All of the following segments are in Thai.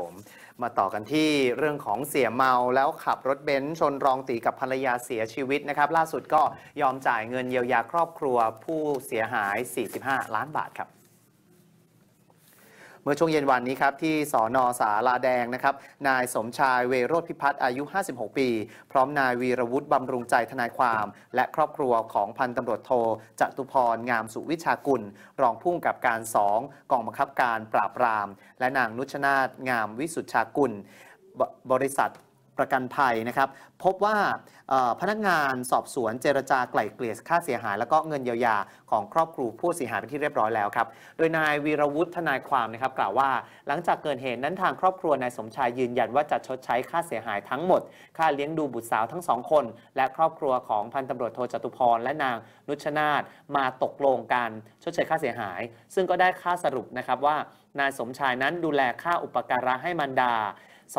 ผมมาต่อกันที่เรื่องของเสียเมาแล้วขับรถเบนซ์ชนรองตีกับภรรยาเสียชีวิตนะครับ ล่าสุดก็ยอมจ่ายเงินเยียวยาครอบครัวผู้เสียหาย 45 ล้านบาทครับเมื่อช่วงเย็นวันนี้ครับ ที่สอนอสาลาแดงนะครับ นายสมชายเวโรธพิพัฒน์อายุ 56 ปี พร้อมนายวีรวุฒิบำรุงใจทนายความ และครอบครัวของพันตำรวจโทจตุพรงามสุวิชากุลรองผู้กกับการสองกองบังคับการปราบปราม และนางนุชนาธงามวิสุทธชากุลบริษัทประกันภัยนะครับพบว่าพนักงานสอบสวนเจรจาไกล่เกลี่ยค่าเสียหาย และก็เงินเยียวยาของครอบครัวผู้เสียหาย เป็นที่เรียบร้อยแล้วครับโดยนายวีรวุฒิทนายความนะครับกล่าวว่าหลังจากเกิดเหตุนั้นทางครอบครัวนายสมชายยืนยันว่าจะชดใช้ค่าเสียหายทั้งหมด ค่าเลี้ยงดูบุตรสาวทั้งสองคน และครอบครัวของพันตำรวจโทจตุพรและนางนุชนาธมาตกลงกันชดใช้ค่าเสียหาย ซึ่งก็ได้ค่าสรุปนะครับว่านายสมชายนั้นดูแลค่าอุปการะให้มันดา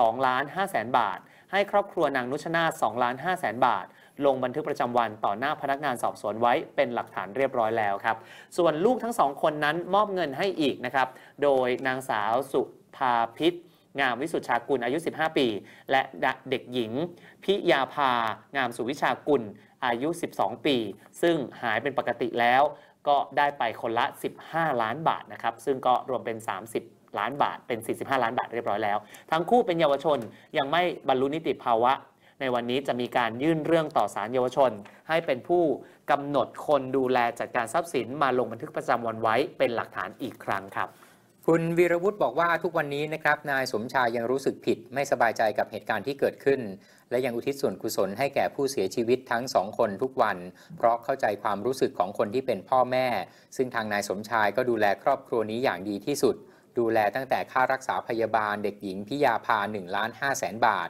2ล้าน5แสนบาท ให้ครอบครัวนางนุชนา2ล้าน5แสนบาท ลงบันทึกประจำวันต่อหน้าพนักงานสอบสวนไว้ เป็นหลักฐานเรียบร้อยแล้วครับ ส่วนลูกทั้งสองคนนั้นมอบเงินให้อีกนะครับ โดยนางสาวสุภาพิษ งามวิสุทธชากุลอายุ 15 ปี และเด็กหญิง พิยาภา งามสุวิชากุล อายุ 12 ปี ซึ่งหายเป็นปกติแล้ว ก็ได้ไปคนละ 15 ล้านบาทนะครับ ซึ่งก็รวมเป็น 30ล้านบาทเป็น 45 ล้านบาทเรียบร้อยแล้วทั้งคู่เป็นเยาวชนยังไม่บรรลุนิติภาวะ ในวันนี้จะมีการยื่นเรื่องต่อศาลเยาวชน ให้เป็นผู้กำหนดคนดูแลจัดการทรัพย์สินมาลงบันทึกประจำวันไว้เป็นหลักฐานอีกครั้งครับ คุณวีรวุฒิบอกว่าทุกวันนี้นะครับ นายสมชายยังรู้สึกผิด ไม่สบายใจกับเหตุการณ์ที่เกิดขึ้นและยังอุทิศส่วนกุศลให้แก่ผู้เสียชีวิตทั้งสองคนทุกวัน เพราะเข้าใจความรู้สึกของคนที่เป็นพ่อแม่ ซึ่งทางนายสมชายก็ดูแลครอบครัวนี้อย่างดีที่สุดดูแลตั้งแต่ค่ารักษาพยาบาลเด็กหญิงพิยาพา1ล้าน5แสนบาท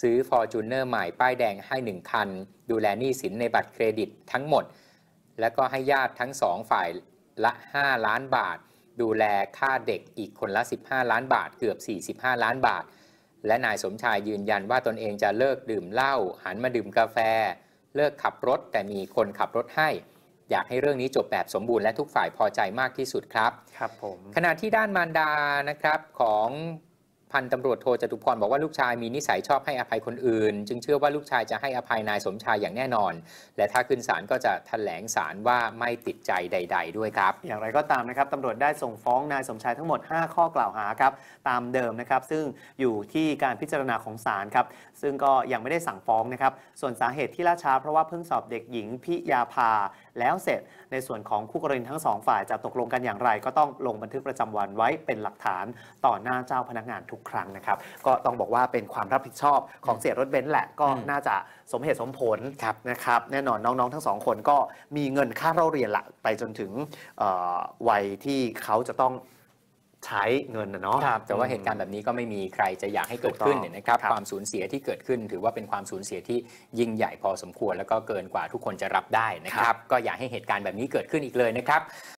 ซื้อฟอร์จูเนอร์ใหม่ ป้ายแดงให้ 1 คัน ดูแลหนี้สินในบัตรเครดิตทั้งหมด แล้วก็ให้ญาติทั้งสองฝ่ายละ 5 ล้านบาท ดูแลค่าเด็กอีกคนละ 15 ล้านบาทเกือบ 45 ล้านบาท และนายสมชายยืนยันว่าตนเองจะเลิกดื่มเหล้าหันมาดื่มกาแฟ เลิกขับรถ แต่มีคนขับรถให้อยากให้เรื่องนี้จบแบบสมบูรณ์และทุกฝ่ายพอใจมากที่สุดครับ ครับผมขณะที่ด้านมารดานะครับของพันตำรวจโทจตุพรบอกว่าลูกชายมีนิสัยชอบให้อภัยคนอื่น จึงเชื่อว่าลูกชายจะให้อภัยนายสมชายอย่างแน่นอน และถ้าขึ้นศาลก็จะถแถลงศาลว่าไม่ติดใจใด ๆ ด้วยครับ อย่างไรก็ตามนะครับตำรวจได้ส่งฟ้องนายสมชายทั้งหมด 5 ข้อกล่าวหาครับตามเดิมนะครับซึ่งอยู่ที่การพิจารณาของศาลครับซึ่งก็ยังไม่ได้สั่งฟ้องนะครับส่วนสาเหตุที่ล่าช้าเพราะว่าเพิ่งสอบเด็กหญิงพิยาภาแล้วเสร็จในส่วนของคู่กรณีทั้งสองฝ่ายจะตกลงกันอย่างไร ก็ต้องลงบันทึกประจำวันไว้เป็นหลักฐานต่อหน้าเจ้าพนักงานทุกครั้งนะครับ ก็ต้องบอกว่าเป็นความรับผิดชอบของเสียรถเบนซ์แหละก็น่าจะสมเหตุสมผลนะครับแน่นอนน้องๆทั้งสองคนก็มีเงินค่าเล่าเรียนละไปจนถึงวัยที่เขาจะต้องใช้เงินนะเนาะ แต่ว่าเหตุการณ์แบบนี้ก็ไม่มีใครจะอยากให้เกิดขึ้นนะครับ ความสูญเสียที่เกิดขึ้นถือว่าเป็นความสูญเสียที่ยิ่งใหญ่ พอสมควรแล้วก็เกินกว่าทุกคนจะรับได้นะครับ ก็อยากให้เหตุการณ์แบบนี้เกิดขึ้นอีกเลยนะครับ